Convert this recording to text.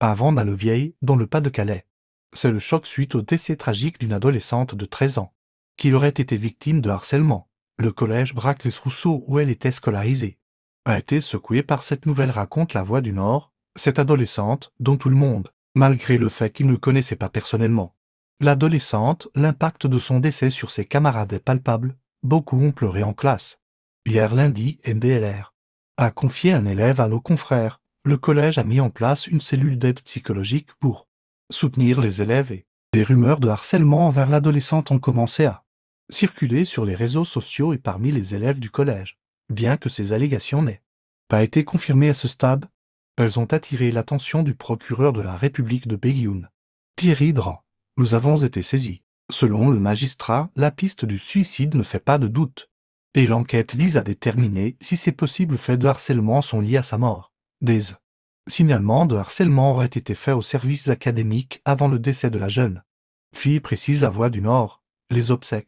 Avant, dans le vieil dans le Pas-de-Calais. C'est le choc suite au décès tragique d'une adolescente de 13 ans, qui aurait été victime de harcèlement. Le collège les rousseau où elle était scolarisée, a été secoué par cette nouvelle raconte La Voix du Nord, cette adolescente, dont tout le monde, malgré le fait qu'il ne connaissait pas personnellement. L'adolescente, l'impact de son décès sur ses camarades est palpable, beaucoup ont pleuré en classe. Hier lundi, MDLR a confié un élève à nos confrères, le collège a mis en place une cellule d'aide psychologique pour soutenir les élèves et des rumeurs de harcèlement envers l'adolescente ont commencé à circuler sur les réseaux sociaux et parmi les élèves du collège, bien que ces allégations n'aient pas été confirmées à ce stade, elles ont attiré l'attention du procureur de la République de Bégyoun, Thierry Dran. Nous avons été saisis. Selon le magistrat, la piste du suicide ne fait pas de doute. Et l'enquête vise à déterminer si ces possibles faits de harcèlement sont liés à sa mort. Des signalements de harcèlement auraient été faits aux services académiques avant le décès de la jeune fille, précise la Voix du Nord. Les obsèques